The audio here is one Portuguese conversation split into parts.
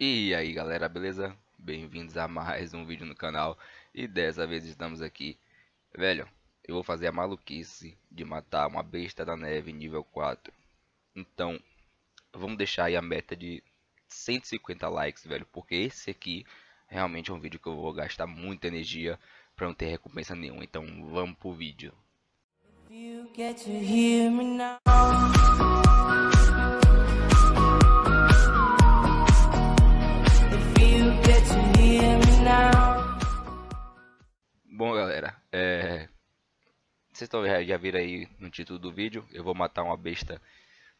E aí galera, beleza? Bem-vindos a mais um vídeo no canal E dessa vez estamos aqui Velho, eu vou fazer a maluquice de matar uma besta da neve nível 4 Então, vamos deixar aí a meta de 150 likes, velho Porque esse aqui realmente é um vídeo que eu vou gastar muita energia Pra não ter recompensa nenhuma, então vamos pro vídeo If Vocês já viram aí no título do vídeo, eu vou matar uma besta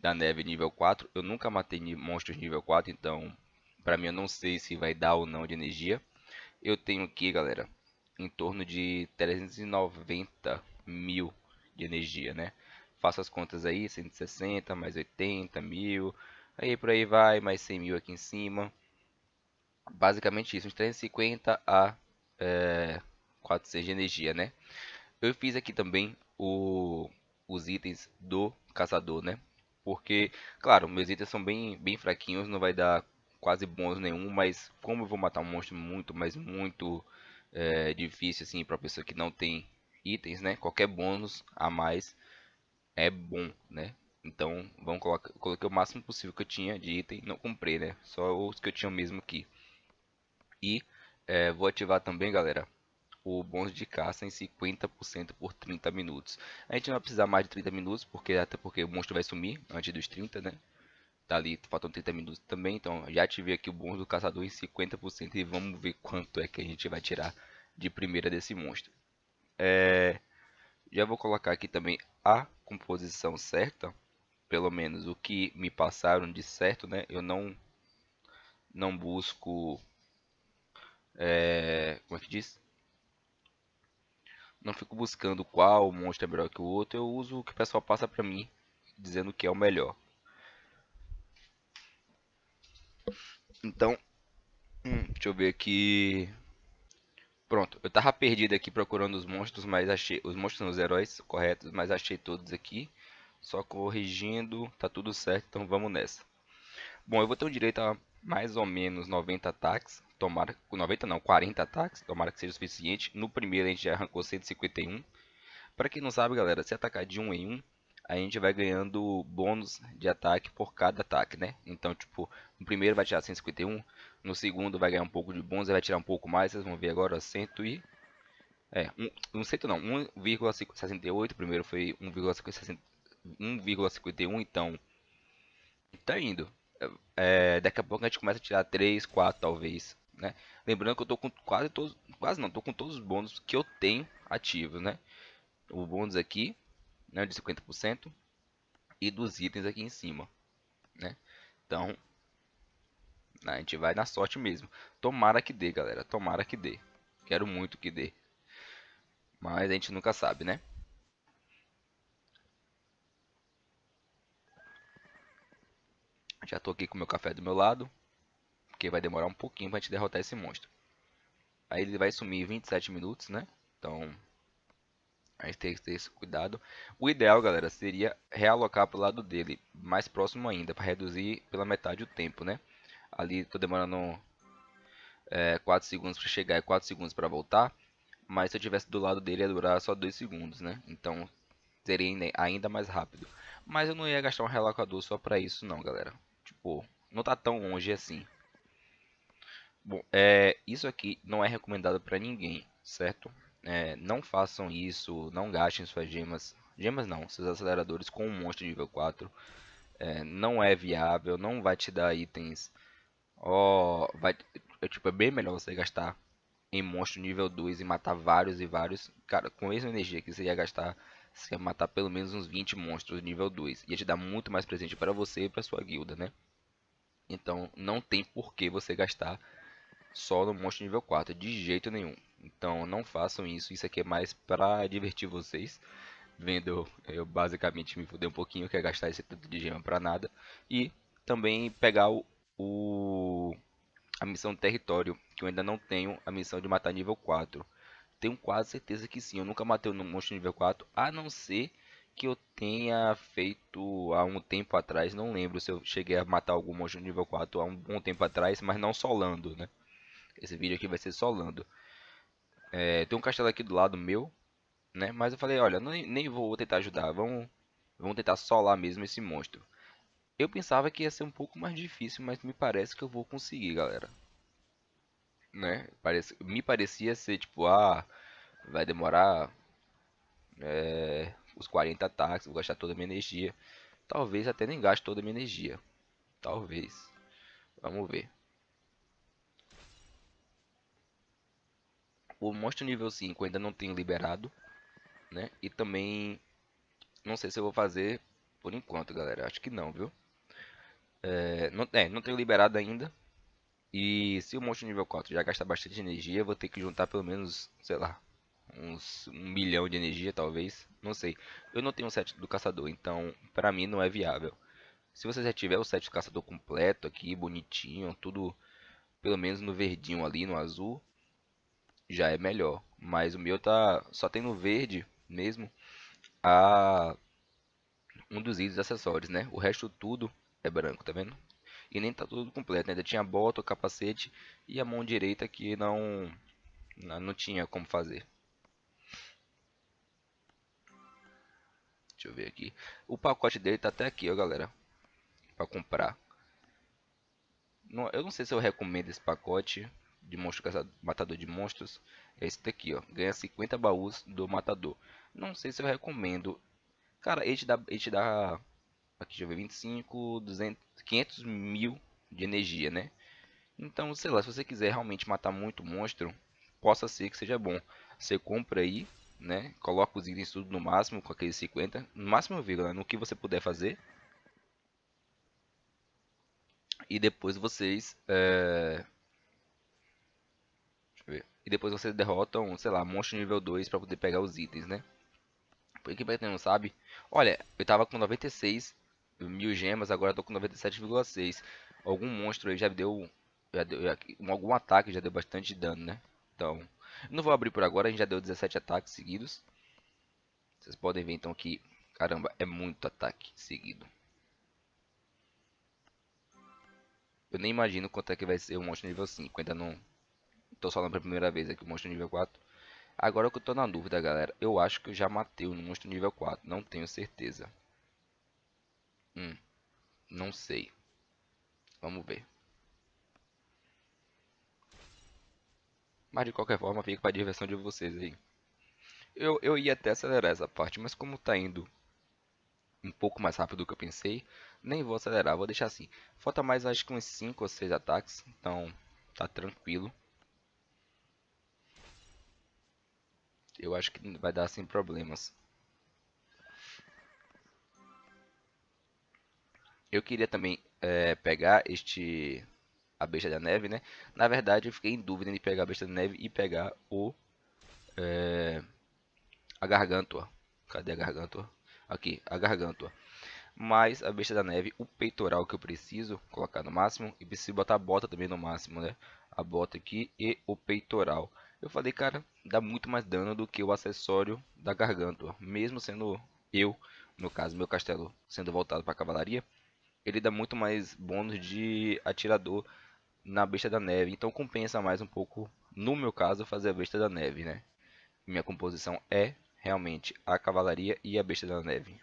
da neve nível 4. Eu nunca matei monstros nível 4, então pra mim eu não sei se vai dar ou não de energia. Eu tenho aqui, galera, em torno de 390 mil de energia, né? Faço as contas aí, 160 mais 80 mil, aí por aí vai, mais 100 mil aqui em cima. Basicamente isso, uns 350 a é, eh, 400 de energia, né? Eu fiz aqui também o, os itens do caçador, né? Porque, claro, meus itens são bem, bem fraquinhos, não vai dar quase bons nenhum, mas como eu vou matar um monstro muito, mas muito é, difícil assim para pessoa que não tem itens, né? Qualquer bônus a mais é bom, né? Então, vamos colocar, coloquei o máximo possível que eu tinha de item, não comprei, né? Só os que eu tinha mesmo aqui. E é, vou ativar também, galera, o bonde de caça em 50% por 30 minutos. A gente não vai precisar mais de 30 minutos, porque até porque o monstro vai sumir antes dos 30, né? Tá ali, faltam 30 minutos também, então já tive aqui o bônus do caçador em 50% e vamos ver quanto é que a gente vai tirar de primeira desse monstro. É... Já vou colocar aqui também a composição certa, pelo menos o que me passaram de certo, né? Eu não, não busco... É... Como é que diz? não fico buscando qual monstro é melhor que o outro, eu uso o que o pessoal passa pra mim, dizendo que é o melhor. Então, hum, deixa eu ver aqui. Pronto, eu tava perdido aqui procurando os monstros, mas achei os monstros, os heróis corretos, mas achei todos aqui. Só corrigindo, tá tudo certo, então vamos nessa. Bom, eu vou ter o direito a mais ou menos 90 ataques. Tomara, 90 não, 40 ataques. Tomara que seja o suficiente. No primeiro a gente já arrancou 151. Para quem não sabe, galera, se atacar de um em um, a gente vai ganhando bônus de ataque por cada ataque, né? Então, tipo, no primeiro vai tirar 151, no segundo vai ganhar um pouco de bônus, vai tirar um pouco mais, vocês vão ver agora, 100 e... É, um, não sei não, 1,68, primeiro foi 1,51, então... Tá indo é, daqui a pouco a gente começa a tirar 3, 4 talvez, né? Lembrando que eu tô com quase todos, quase não, tô com todos os bônus que eu tenho ativos, né? O bônus aqui, né, de 50% e dos itens aqui em cima, né? Então, né, a gente vai na sorte mesmo. Tomara que dê, galera, tomara que dê. Quero muito que dê. Mas a gente nunca sabe, né? Já estou aqui com o meu café do meu lado, porque vai demorar um pouquinho para a gente derrotar esse monstro. Aí ele vai sumir 27 minutos, né? Então, a gente tem que ter esse cuidado. O ideal, galera, seria realocar para o lado dele, mais próximo ainda, para reduzir pela metade o tempo, né? Ali estou demorando é, 4 segundos para chegar e 4 segundos para voltar. Mas se eu tivesse do lado dele ia durar só 2 segundos, né? Então seria ainda mais rápido. Mas eu não ia gastar um relocador só para isso não, galera pô, tipo, não tá tão longe assim. Bom, é, isso aqui não é recomendado para ninguém, certo? É, não façam isso, não gastem suas gemas, gemas não, seus aceleradores com um monstro nível 4. É, não é viável, não vai te dar itens. Ó, oh, vai, é, tipo, é bem melhor você gastar em monstro nível 2 e matar vários e vários. Cara, com essa energia que você ia gastar, você ia matar pelo menos uns 20 monstros nível 2. Ia te dar muito mais presente para você e para sua guilda, né? Então não tem por que você gastar só no monstro nível 4, de jeito nenhum. Então não façam isso, isso aqui é mais para divertir vocês. Vendo eu basicamente me fuder um pouquinho, que é gastar esse tanto de gema para nada. E também pegar o, o, a missão território, que eu ainda não tenho a missão de matar nível 4. Tenho quase certeza que sim, eu nunca matei um monstro nível 4, a não ser que eu tenha feito há um tempo atrás, não lembro se eu cheguei a matar algum monstro nível 4 há um bom tempo atrás, mas não solando, né? Esse vídeo aqui vai ser solando. É, tem um castelo aqui do lado meu, né? Mas eu falei, olha, nem vou tentar ajudar, vamos, vamos tentar solar mesmo esse monstro. Eu pensava que ia ser um pouco mais difícil, mas me parece que eu vou conseguir, galera. Né? Parece, me parecia ser tipo, ah, vai demorar... É, os 40 ataques, vou gastar toda a minha energia. Talvez até nem gaste toda a minha energia. Talvez. Vamos ver. O monstro nível 5 ainda não tenho liberado. Né? E também... Não sei se eu vou fazer por enquanto, galera. Acho que não, viu? É, não, é, não tenho liberado ainda. E se o monstro nível 4 já gasta bastante energia, vou ter que juntar pelo menos, sei lá, uns um milhão de energia, talvez. Não sei. Eu não tenho o set do caçador, então pra mim não é viável. Se você já tiver o set do caçador completo aqui, bonitinho, tudo pelo menos no verdinho ali, no azul, já é melhor. Mas o meu tá só tem no verde mesmo a um dos itens acessórios, né? O resto tudo é branco, tá vendo? E nem tá tudo completo, né? ainda tinha bota, o capacete e a mão direita que não não tinha como fazer. Deixa eu ver aqui. O pacote dele tá até aqui, ó, galera. Pra comprar. eu não sei se eu recomendo esse pacote de monstro caçador, matador de monstros. É esse daqui, ó. Ganha 50 baús do matador. Não sei se eu recomendo. Cara, ele te dá... Ele te dá aqui, deixa eu ver, 25, 200, 500 mil de energia, né? Então, sei lá, se você quiser realmente matar muito monstro, possa ser que seja bom. Você compra aí né? Coloca os itens tudo no máximo, com aqueles 50, no máximo vírgula, né? no que você puder fazer. E depois vocês... É... E depois vocês derrotam, sei lá, monstro nível 2 para poder pegar os itens, né? Porque pra quem não sabe, olha, eu tava com 96 mil gemas, agora tô com 97,6. Algum monstro aí já deu, já deu já, algum ataque já deu bastante dano, né? Então, não vou abrir por agora, a gente já deu 17 ataques seguidos. Vocês podem ver então que, caramba, é muito ataque seguido. Eu nem imagino quanto é que vai ser o monstro nível 5, ainda não... Tô falando pela primeira vez aqui o monstro nível 4. Agora que eu tô na dúvida, galera, eu acho que eu já matei o monstro nível 4, não tenho certeza. Hum, não sei. Vamos ver. Mas de qualquer forma, fica para a diversão de vocês aí. Eu, eu ia até acelerar essa parte, mas como está indo um pouco mais rápido do que eu pensei, nem vou acelerar, vou deixar assim. Falta mais acho que uns 5 ou 6 ataques, então tá tranquilo. Eu acho que vai dar sem problemas. Eu queria também é, pegar este a besta da neve, né? Na verdade, eu fiquei em dúvida de pegar a besta da neve e pegar o... É, a garganta, Cadê a garganta? Aqui, a garganta, mais a besta da neve, o peitoral que eu preciso colocar no máximo. E preciso botar a bota também no máximo, né? A bota aqui e o peitoral. Eu falei, cara, dá muito mais dano do que o acessório da garganta, Mesmo sendo eu, no caso, meu castelo sendo voltado para a cavalaria. Ele dá muito mais bônus de atirador na besta da neve. Então compensa mais um pouco, no meu caso, fazer a besta da neve, né? Minha composição é realmente a cavalaria e a besta da neve.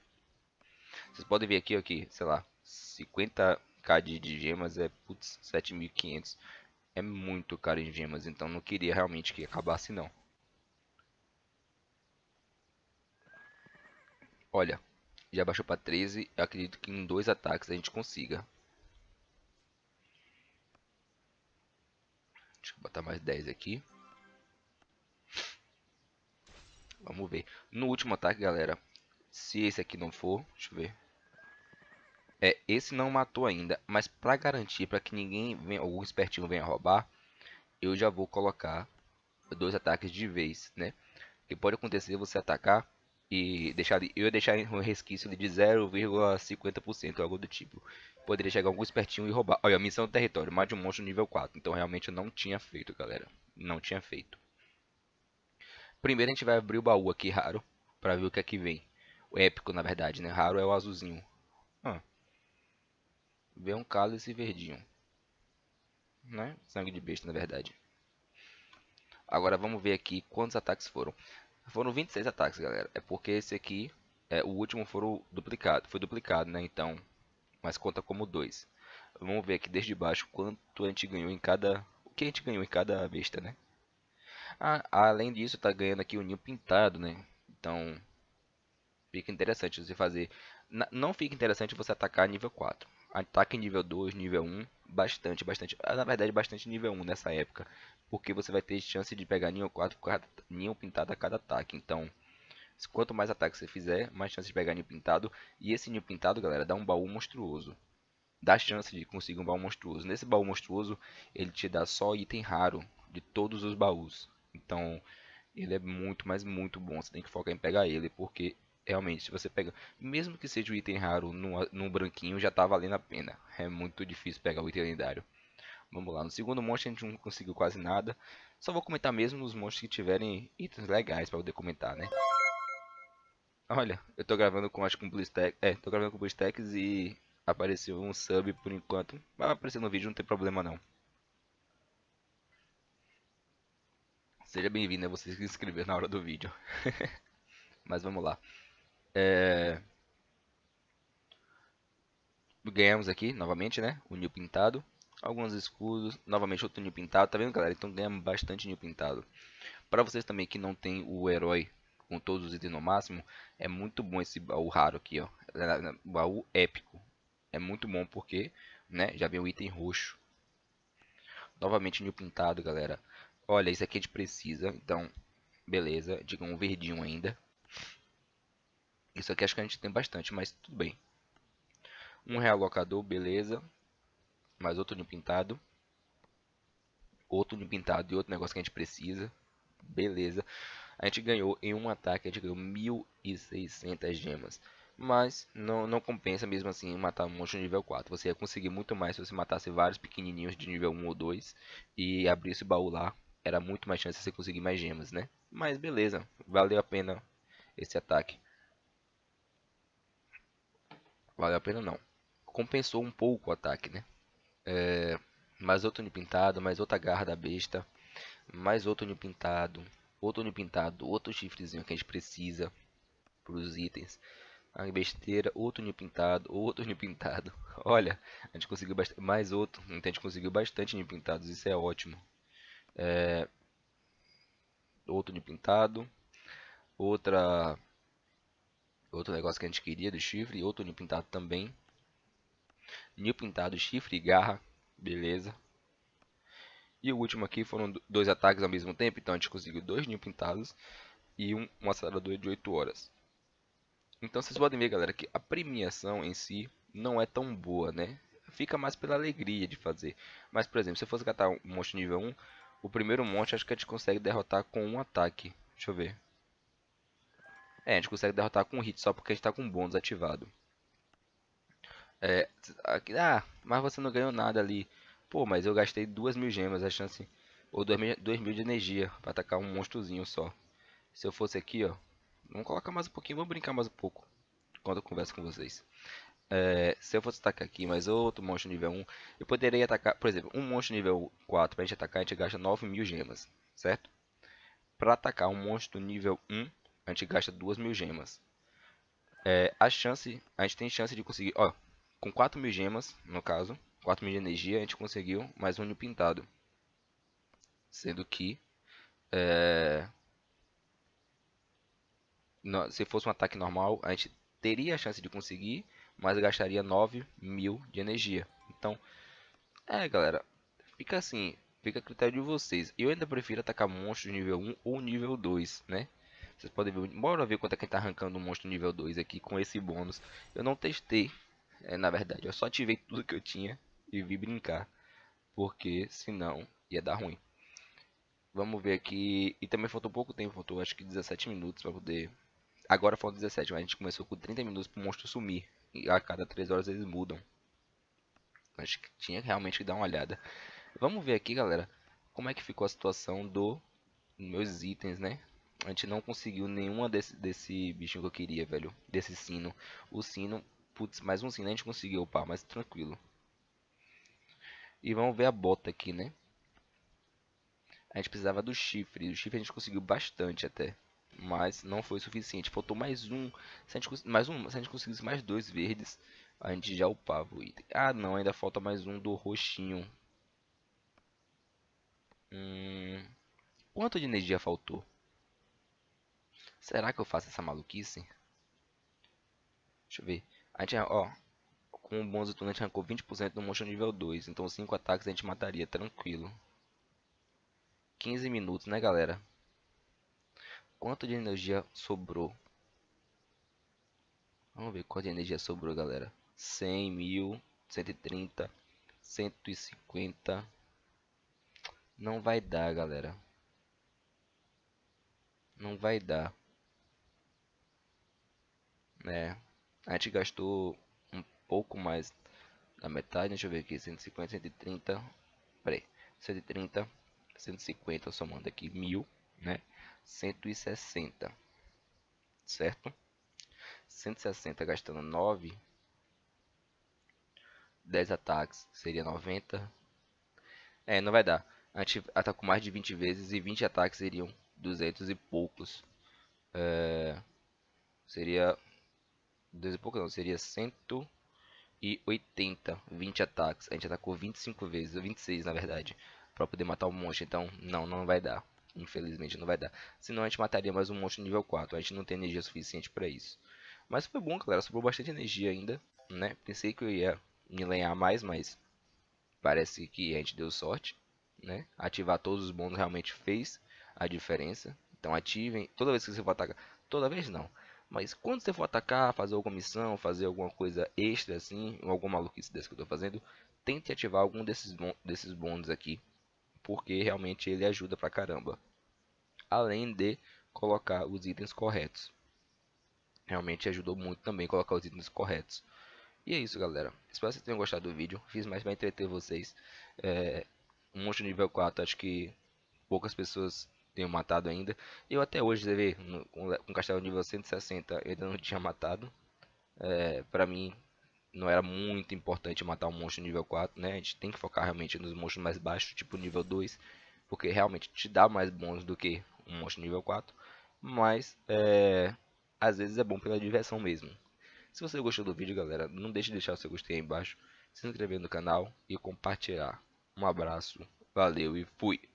Vocês podem ver aqui, aqui, sei lá, 50k de, de gemas é, putz, 7.500. É muito caro em gemas, então não queria realmente que acabasse não. Olha, já baixou para 13, eu acredito que em dois ataques a gente consiga. Deixa eu botar mais 10 aqui. Vamos ver. No último ataque, galera. Se esse aqui não for, deixa eu ver. É, esse não matou ainda, mas para garantir, para que ninguém, venha, algum espertinho venha roubar, eu já vou colocar dois ataques de vez, né? Que pode acontecer você atacar e deixar, eu deixar um resquício de 0,50% algo do tipo. Poderia chegar alguns pertinho e roubar. Olha, missão do território, mais de um monstro nível 4. Então realmente eu não tinha feito, galera. Não tinha feito. Primeiro a gente vai abrir o baú aqui, raro. Pra ver o que é que vem. O épico, na verdade, né? Raro é o azulzinho. Ah. um um cálice verdinho. Né? Sangue de besta, na verdade. Agora vamos ver aqui quantos ataques foram. Foram 26 ataques, galera. É porque esse aqui, é, o último foi duplicado, foi duplicado, né? Então, mas conta como 2. Vamos ver aqui desde baixo quanto a gente ganhou em cada... O que a gente ganhou em cada besta, né? Ah, além disso, tá ganhando aqui o ninho pintado, né? Então, fica interessante você fazer... Não fica interessante você atacar nível 4. Ataque nível 2, nível 1, bastante, bastante... Ah, na verdade, bastante nível 1 nessa época. Porque você vai ter chance de pegar ninho 4, ninho pintado a cada ataque. Então, Quanto mais ataque você fizer, mais chance de pegar ninho pintado. E esse ninho pintado, galera, dá um baú monstruoso. Dá chance de conseguir um baú monstruoso. Nesse baú monstruoso, ele te dá só item raro de todos os baús. Então, ele é muito, mas muito bom. Você tem que focar em pegar ele, porque realmente, se você pega, mesmo que seja um item raro num, branquinho, já tá valendo a pena. É muito difícil pegar o item lendário. Vamos lá, no segundo monstro a gente não conseguiu quase nada. Só vou comentar mesmo nos monstros que tiverem itens legais para poder comentar, né? Olha, eu tô gravando com acho um BlueStack, é, tô gravando com BlueStacks e apareceu um sub por enquanto. Vai aparecer no vídeo não tem problema não. Seja bem-vindo a vocês que se inscreveram na hora do vídeo. Mas vamos lá. É... Ganhamos aqui, novamente, né? O Nil Pintado. Alguns escudos. Novamente outro Nil Pintado. Tá vendo, galera? Então ganhamos bastante Nil Pintado. Para vocês também que não tem o herói com todos os itens no máximo, é muito bom esse baú raro aqui, ó. É, é, baú épico. É muito bom porque, né, já vem o item roxo. Novamente new pintado, galera. Olha, isso aqui a gente precisa, então, beleza. Diga um verdinho ainda. Isso aqui acho que a gente tem bastante, mas tudo bem. Um realocador, beleza. Mais outro new pintado. Outro new pintado e outro negócio que a gente precisa. Beleza. A gente ganhou em um ataque, a gente ganhou 1.600 gemas. Mas não, não compensa mesmo assim matar um monstro de nível 4. Você ia conseguir muito mais se você matasse vários pequenininhos de nível 1 ou 2 e abrisse o baú lá. Era muito mais chance de você conseguir mais gemas, né? Mas beleza, valeu a pena esse ataque. Valeu a pena não. Compensou um pouco o ataque, né? É... Mais outro pintado, mais outra garra da besta. Mais outro de pintado outro olho pintado, outro chifrezinho que a gente precisa para os itens. A ah, besteira, outro ninho pintado, outro ninho pintado. Olha, a gente conseguiu mais outro, então a gente conseguiu bastante ninho pintados, isso é ótimo. É... Outro ninho pintado, outra... Outro negócio que a gente queria do chifre, outro ninho pintado também. Ninho pintado, chifre e garra, beleza. E o último aqui foram dois ataques ao mesmo tempo, então a gente conseguiu dois ninhos pintados e um, um acelerador de 8 horas. Então vocês podem ver, galera, que a premiação em si não é tão boa, né? Fica mais pela alegria de fazer. Mas, por exemplo, se eu fosse catar um monte nível 1, o primeiro monte acho que a gente consegue derrotar com um ataque. Deixa eu ver. É, a gente consegue derrotar com um hit só porque a gente está com um bônus ativado. É, aqui, ah, mas você não ganhou nada ali. Pô, mas eu gastei duas mil gemas, a chance... Assim, ou dois mil, de energia pra atacar um monstrozinho só. Se eu fosse aqui, ó... Vamos colocar mais um pouquinho, vamos brincar mais um pouco. Quando eu converso com vocês. É, se eu fosse atacar aqui mais outro monstro nível 1, eu poderia atacar, por exemplo, um monstro nível 4 para a gente atacar, a gente gasta 9 mil gemas, certo? Para atacar um monstro nível 1, a gente gasta 2 mil gemas. É, a chance, a gente tem chance de conseguir, ó, com 4 mil gemas, no caso, 4 mil de energia, a gente conseguiu mais um pintado. Sendo que... É... Se fosse um ataque normal, a gente teria a chance de conseguir, mas gastaria 9 mil de energia. Então, é galera, fica assim, fica a critério de vocês. Eu ainda prefiro atacar monstros nível 1 ou nível 2, né? Vocês podem ver, bora ver quanto é que tá arrancando um monstro nível 2 aqui com esse bônus. Eu não testei, é, na verdade, eu só ativei tudo que eu tinha e vir brincar, porque senão ia dar ruim. Vamos ver aqui, e também faltou pouco tempo, faltou acho que 17 minutos para poder... Agora faltam 17, mas a gente começou com 30 minutos para o monstro sumir, e a cada 3 horas eles mudam. Acho que tinha realmente que dar uma olhada. Vamos ver aqui, galera, como é que ficou a situação dos meus itens, né? A gente não conseguiu nenhuma desse, desse bichinho que eu queria, velho. Desse sino. O sino, putz, mais um sino a gente conseguiu upar, mas tranquilo. E vamos ver a bota aqui, né? A gente precisava do chifre. O chifre a gente conseguiu bastante até. Mas não foi suficiente. Faltou mais um. Se a gente, mais um, se a gente conseguisse mais dois verdes, a gente já upava o item. Ah, não. Ainda falta mais um do roxinho. Hum, quanto de energia faltou? Será que eu faço essa maluquice? Deixa eu ver. A gente, ó, com bons atuantes arrancou 20% no monstro nível 2. Então 5 ataques a gente mataria tranquilo. 15 minutos, né galera? Quanto de energia sobrou? Vamos ver quanto de energia sobrou, galera. 100 mil, 130, 150. Não vai dar, galera. Não vai dar. É. A gente gastou pouco mais da metade. Deixa eu ver aqui, 150, 130, peraí, 130, 150, somando aqui 1000, né? 160, certo? 160 gastando 9, 10 ataques seria 90. É, não vai dar. A gente atacou mais de 20 vezes e 20 ataques seriam 200 e poucos. É, seria 200 e poucos não, seria 100 e 80, 20 ataques. A gente atacou 25 vezes, 26 na verdade, para poder matar um monte. Então, não, não vai dar. Infelizmente não vai dar. Senão a gente mataria mais um monte nível 4. A gente não tem energia suficiente para isso. Mas foi bom, galera. Sobrou bastante energia ainda, né? Pensei que eu ia me lenhar mais, mas parece que a gente deu sorte, né? Ativar todos os bônus realmente fez a diferença. Então ativem. Toda vez que você for atacar... Toda vez não. Mas quando você for atacar, fazer alguma missão, fazer alguma coisa extra assim, alguma maluquice dessa que eu estou fazendo, tente ativar algum desses, bon desses bônus aqui, porque realmente ele ajuda pra caramba. Além de colocar os itens corretos. Realmente ajudou muito também colocar os itens corretos. E é isso galera, espero que vocês tenham gostado do vídeo, fiz mais para entreter vocês. É, um monte de nível 4, acho que poucas pessoas tenho matado ainda. Eu até hoje, você vê, no, com um castelo nível 160 eu ainda não tinha matado. É, pra mim, não era muito importante matar um monstro nível 4, né? A gente tem que focar realmente nos monstros mais baixos, tipo nível 2. Porque realmente te dá mais bônus do que um monstro nível 4. Mas, é, às vezes é bom pela diversão mesmo. Se você gostou do vídeo, galera, não deixe de deixar o seu gostei aí embaixo. Se inscrever no canal e compartilhar. Um abraço, valeu e fui!